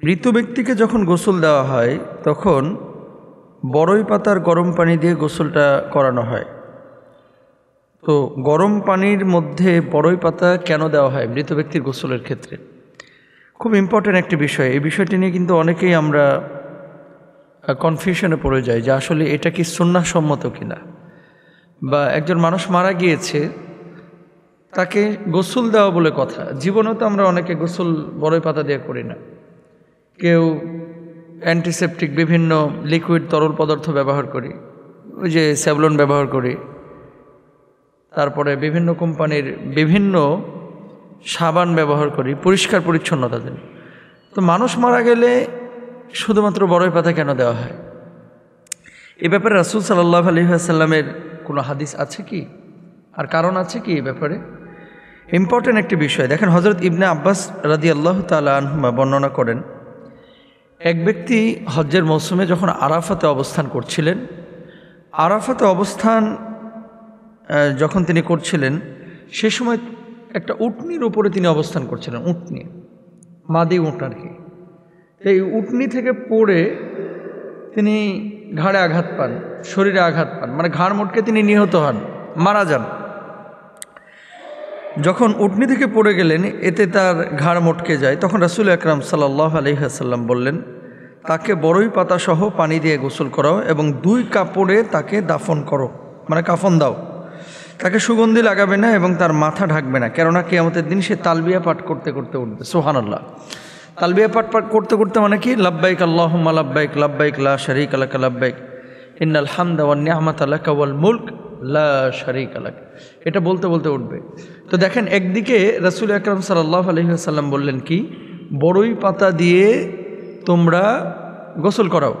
মৃত ব্যক্তিকে যখন গোসল দেওয়া হয় তখন বড়ই পাতার গরম পানি দিয়ে গোসলটা করানো হয় তো গরম পানির মধ্যে বড়ই পাতা কেন দেওয়া হয় মৃত ব্যক্তির গোসলের ক্ষেত্রে খুব ইম্পর্ট্যান্ট একটি বিষয় এই বিষয়টি নিয়ে কিন্তু অনেকেই আমরা কনফিউশনে পড়ে যাই যে আসলে এটা কি সন্ন্যাসম্মত কি না বা একজন মানুষ মারা গিয়েছে তাকে গোসল দেওয়া বলে কথা জীবনেও তো আমরা অনেকে গোসল বড়ই পাতা দিয়ে করি না কেউ অ্যান্টিসেপটিক বিভিন্ন লিকুইড তরল পদার্থ ব্যবহার করি ওই যে স্যাবলন ব্যবহার করি তারপরে বিভিন্ন কোম্পানির বিভিন্ন সাবান ব্যবহার করি পরিষ্কার পরিচ্ছন্ন তাদের তো মানুষ মারা গেলে শুধুমাত্র বড়ই পাতা কেন দেওয়া হয় এ ব্যাপারে রাসুল সাল্লাহ আলহিহাসাল্লামের কোনো হাদিস আছে কি আর কারণ আছে কি এ ব্যাপারে ইম্পর্ট্যান্ট একটি বিষয় দেখেন হজরত ইবনে আব্বাস রাজি আল্লাহ তালা বর্ণনা করেন এক ব্যক্তি হজ্জের মৌসুমে যখন আরাফাতে অবস্থান করছিলেন আরাফাতে অবস্থান যখন তিনি করছিলেন সে সময় একটা উটনির ওপরে তিনি অবস্থান করছিলেন উটনি মাদি উঁট আর কি এই উটনি থেকে পড়ে তিনি ঘাড়ে আঘাত পান শরীরে আঘাত পান মানে ঘাড় মোটকে তিনি নিহত হন মারা যান যখন উটনি থেকে পড়ে গেলেন এতে তার ঘাড় মোটকে যায় তখন রাসুল আকরাম সাল্লাহ আলহাসাল্লাম বললেন তাকে বড়ই পাতাসহ পানি দিয়ে গোসল করাও এবং দুই কাপড়ে তাকে দাফন করো মানে কাফন দাও তাকে সুগন্ধি লাগাবে না এবং তার মাথা ঢাকবে না কেননা কে আমাদের দিন সে তালবিয়া পাঠ করতে করতে উঠবে সোহানাল্লাহ তালবিয়া পাঠ পাঠ করতে করতে মানে কি লাব্বাইক আল্লাহম্মা লাব্বাইক লাব্বাইক লা শারিক আলাক লাব্বাইক ইন্নাল হামদাওয়াল নিয়াহমাত আলাকা ওয়াল মুল্ক লা শারিক আলাক এটা বলতে বলতে উঠবে তো দেখেন একদিকে রাসুল আকরাম সাল্লাহ আলহিহাসাল্লাম বললেন কি বড়ই পাতা দিয়ে তোমরা গোসল করাও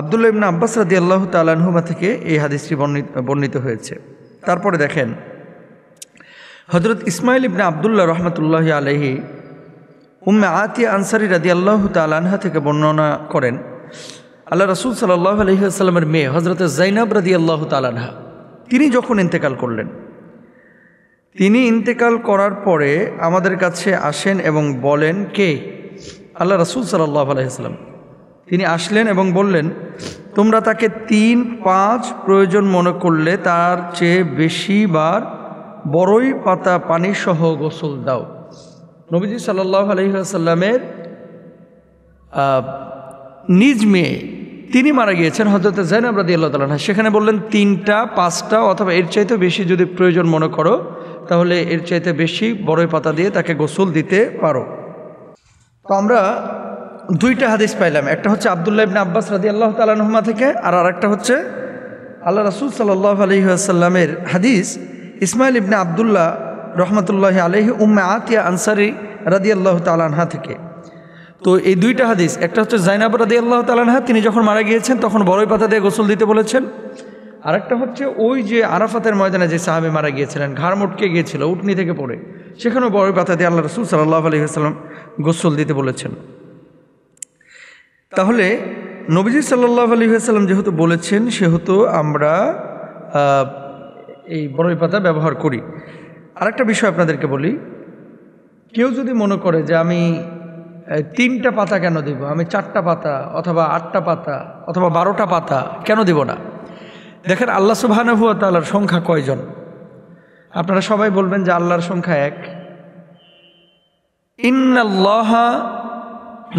আবদুল্লা ইবনা আব্বাস রাদি আল্লাহ তালাহুমা থেকে এই হাদিসটি বর্ণিত হয়েছে তারপরে দেখেন হজরত ইসমাইল ইবনা আবদুল্লাহ রহমতুল্লাহ আলহি উম্মে আতি আনসারি রাদি আল্লাহ তালানহা থেকে বর্ণনা করেন আল্লাহ রসুল সাল্লাহ আলহি আসাল্লামের মেয়ে হজরত জাইনাব রাদি আল্লাহ তালানহা তিনি যখন ইন্তেকাল করলেন তিনি ইন্তেকাল করার পরে আমাদের কাছে আসেন এবং বলেন কে আল্লাহ রসুল সাল্লাহ আলাইসাল্লাম তিনি আসলেন এবং বললেন তোমরা তাকে তিন পাঁচ প্রয়োজন মনে করলে তার চেয়ে বেশি বার বড়ই পাতা সহ গোসল দাও নবীজি সাল্লাহ আলহিহাসাল্লামের নিজ মেয়ে তিনি মারা গিয়েছেন হজরত আমরা রাদি আল্লাহ তালা সেখানে বললেন তিনটা পাঁচটা অথবা এর চাইতে বেশি যদি প্রয়োজন মনে করো তাহলে এর চাইতে বেশি বড়ই পাতা দিয়ে তাকে গোসল দিতে পারো তো আমরা দুইটা হাদিস পাইলাম একটা হচ্ছে আবদুল্লাহ ইবনে আব্বাস রাজি আল্লাহ তালানহমা থেকে আর আর একটা হচ্ছে আল্লাহ রাসুল সাল্লাহ আলহিহাসাল্লামের হাদিস ইসমাইল ইবনে আবদুল্লাহ রহমতুল্লাহ আলহি উম্মে আতিয়া আনসারি রাদি আল্লাহ তালানহা থেকে তো এই দুইটা হাদিস একটা হচ্ছে জাইনাব রাদি আল্লাহ তালানহা তিনি যখন মারা গিয়েছেন তখন বড়ই পাতা দিয়ে গোসল দিতে বলেছেন আরেকটা হচ্ছে ওই যে আরাফাতের ময়দানে যে সাহাবি মারা গিয়েছিলেন ঘাড় মটকে গিয়েছিল উটনি থেকে পড়ে সেখানেও বড় পাতা দিয়ে আল্লাহ রসুল সাল্লাহ আলহিহাল্লাম গোসল দিতে বলেছেন তাহলে নবীজি সাল্লাহ আলহিহাল্লাম যেহেতু বলেছেন সেহেতু আমরা এই বড়ই পাতা ব্যবহার করি আরেকটা বিষয় আপনাদেরকে বলি কেউ যদি মনে করে যে আমি তিনটা পাতা কেন দিব আমি চারটা পাতা অথবা আটটা পাতা অথবা বারোটা পাতা কেন দিব না দেখেন আল্লাহ সুবাহানহুয়া তালার সংখ্যা কয়জন আপনারা সবাই বলবেন যে আল্লাহর সংখ্যা এক ইন্নাল্লাহা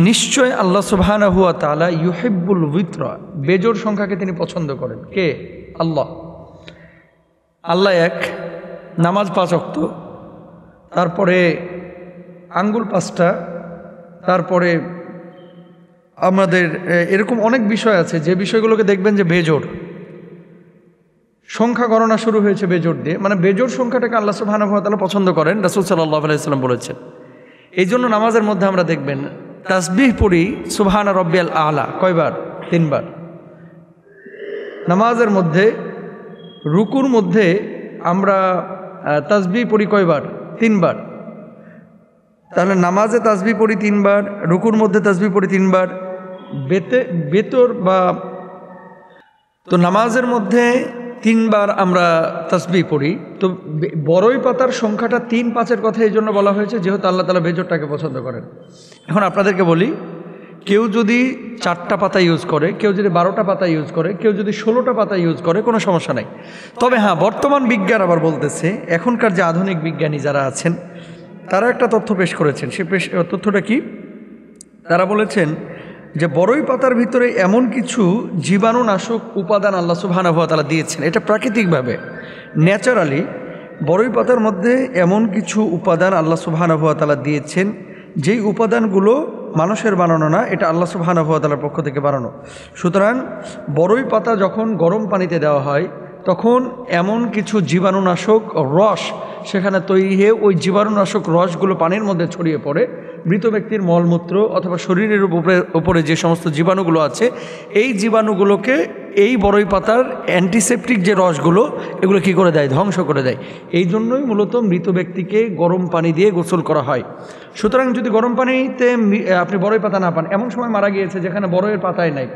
নিশ্চয় আল্লাহ সুবহান হুয়া তালা ইউহিব্বুল উইত্র বেজোর সংখ্যাকে তিনি পছন্দ করেন কে আল্লাহ আল্লাহ এক নামাজ পাঁচ অক্ত তারপরে আঙ্গুল পাঁচটা তারপরে আমাদের এরকম অনেক বিষয় আছে যে বিষয়গুলোকে দেখবেন যে বেজোর সংখ্যা গণনা শুরু হয়েছে বেজোর দিয়ে মানে বেজোর সংখ্যাটাকে আল্লাহ সুবাহানুভাতালা পছন্দ করেন রাসুল সাল্লাহ আলাইসাল্লাম বলেছেন এই জন্য নামাজের মধ্যে আমরা দেখবেন তাসবিহ পড়ি সুবাহানা রব্বিয়াল আলা কয়বার তিনবার নামাজের মধ্যে রুকুর মধ্যে আমরা তাসবি পড়ি কয়বার তিনবার তাহলে নামাজে তাসবি পড়ি তিনবার রুকুর মধ্যে তাসবি পড়ি তিনবার বেতে বেতর বা তো নামাজের মধ্যে তিনবার আমরা তসবি পড়ি তো বড়ই পাতার সংখ্যাটা তিন পাঁচের কথা এই জন্য বলা হয়েছে যেহেতু আল্লাহ তালা বেজরটাকে পছন্দ করেন এখন আপনাদেরকে বলি কেউ যদি চারটা পাতা ইউজ করে কেউ যদি বারোটা পাতা ইউজ করে কেউ যদি ষোলোটা পাতা ইউজ করে কোনো সমস্যা নাই তবে হ্যাঁ বর্তমান বিজ্ঞান আবার বলতেছে এখনকার যে আধুনিক বিজ্ঞানী যারা আছেন তারা একটা তথ্য পেশ করেছেন সে পেশ তথ্যটা কি তারা বলেছেন যে বড়ই পাতার ভিতরে এমন কিছু জীবাণুনাশক উপাদান আল্লাহ সুবাহানুভাতালা দিয়েছেন এটা প্রাকৃতিকভাবে ন্যাচারালি বড়ই পাতার মধ্যে এমন কিছু উপাদান আল্লাহ সুবাহানুভাতালা দিয়েছেন যেই উপাদানগুলো মানুষের বানানো না এটা আল্লাহ সুবাহানুভাতালার পক্ষ থেকে বানানো সুতরাং বড়ই পাতা যখন গরম পানিতে দেওয়া হয় তখন এমন কিছু জীবাণুনাশক রস সেখানে তৈরি হয়ে ওই জীবাণুনাশক রসগুলো পানির মধ্যে ছড়িয়ে পড়ে মৃত ব্যক্তির মলমূত্র অথবা শরীরের উপরে ওপরে যে সমস্ত জীবাণুগুলো আছে এই জীবাণুগুলোকে এই বড়ই পাতার অ্যান্টিসেপটিক যে রসগুলো এগুলো কি করে দেয় ধ্বংস করে দেয় এই জন্যই মূলত মৃত ব্যক্তিকে গরম পানি দিয়ে গোসল করা হয় সুতরাং যদি গরম পানিতে আপনি বড়ই পাতা না পান এমন সময় মারা গিয়েছে যেখানে বড়য়ের পাতায় নাই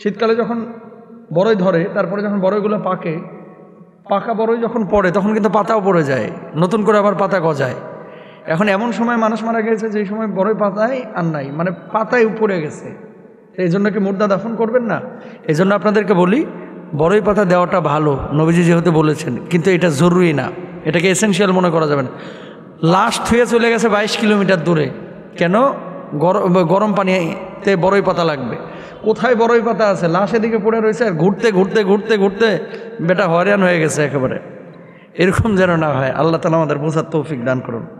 শীতকালে যখন বড়ই ধরে তারপরে যখন বড়ইগুলো পাকে পাকা বড়ই যখন পড়ে তখন কিন্তু পাতাও পড়ে যায় নতুন করে আবার পাতা গজায় এখন এমন সময় মানুষ মারা গেছে যে সময় বড়ই পাতায় আর নাই মানে পাতায় উপরে গেছে এই জন্য কি মুর্দা দাফন করবেন না এই জন্য আপনাদেরকে বলি বড়ই পাতা দেওয়াটা ভালো নবীজি যেহেতু বলেছেন কিন্তু এটা জরুরি না এটাকে এসেন্সিয়াল মনে করা যাবে না লাস্ট থুয়ে চলে গেছে বাইশ কিলোমিটার দূরে কেন গরম গরম পানিতে বড়ই পাতা লাগবে কোথায় বড়ই পাতা আছে লাশ এদিকে পড়ে রয়েছে আর ঘুরতে ঘুরতে ঘুরতে ঘুরতে বেটা হয়রান হয়ে গেছে একেবারে এরকম যেন না হয় আল্লাহ তালা আমাদের বোঝার তৌফিক দান করুন